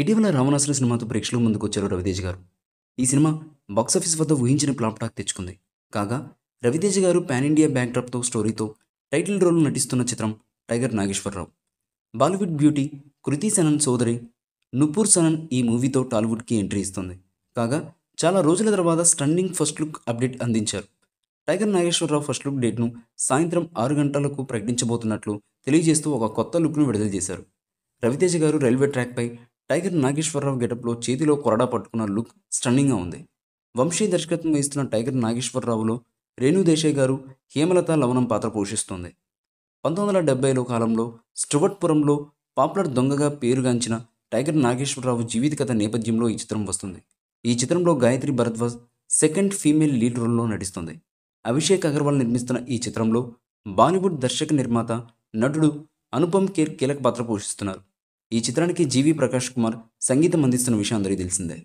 ఇటీవల రావణాసుర సినిమాతో ప్రేక్షకుల ముందుకు వచ్చారు రవితేజ్ గారు ఈ సినిమా బాక్సాఫీస్ వద్ద ఊహించిన ప్లాప్ టాక్ తెచ్చుకుంది కాగా రవితేజ్ గారు పాన్ ఇండియా బ్యాక్ డ్రాప్తో స్టోరీతో టైటిల్ రోల్ నటిస్తున్న చిత్రం Tiger Nageswara Rao Bollywood beauty Kriti Sanon సోదరి నుపూర్ సనన్ ఈ మూవీతో టాలీవుడ్కి ఎంట్రీ ఇస్తుంది కాగా చాలా రోజుల తర్వాత స్టన్నింగ్ ఫస్ట్ లుక్ అప్డేట్ అందించారు టైగర్ నాగేశ్వరరావు ఫస్ట్ లుక్ డేట్ను సాయంత్రం ఆరు గంటలకు ప్రకటించబోతున్నట్లు తెలియజేస్తూ ఒక కొత్త లుక్ను విడుదల చేశారు రవితేజ గారు రైల్వే ట్రాక్పై టైగర్ నాగేశ్వరరావు గెటప్లో చేతిలో కొరడా పట్టుకున్న లుక్ స్టన్నింగ్గా ఉంది వంశీ దర్శకత్వం వహిస్తున్న టైగర్ నాగేశ్వరరావులో రేణు దేశాయ్ గారు హేమలత లవణం పాత్ర పోషిస్తుంది పంతొమ్మిది వందల డెబ్బైలో కాలంలో స్టువట్పురంలో పాపులర్ దొంగగా పేరుగాంచిన టైగర్ నాగేశ్వరరావు జీవిత కథ నేపథ్యంలో ఈ చిత్రం వస్తుంది ఈ చిత్రంలో Gayatri Bhardwaj second female lead రోల్లో నటిస్తుంది అభిషేక్ అగర్వాల్ నిర్మిస్తున్న ఈ చిత్రంలో బాలీవుడ్ దర్శక నిర్మాత నటుడు అనుపమ్ కేర్ కీలక పాత్ర పోషిస్తున్నారు ఈ చిత్రానికి జీవి ప్రకాష్ కుమార్ సంగీతం అందిస్తున్న విషయం అందరికీ తెలిసిందే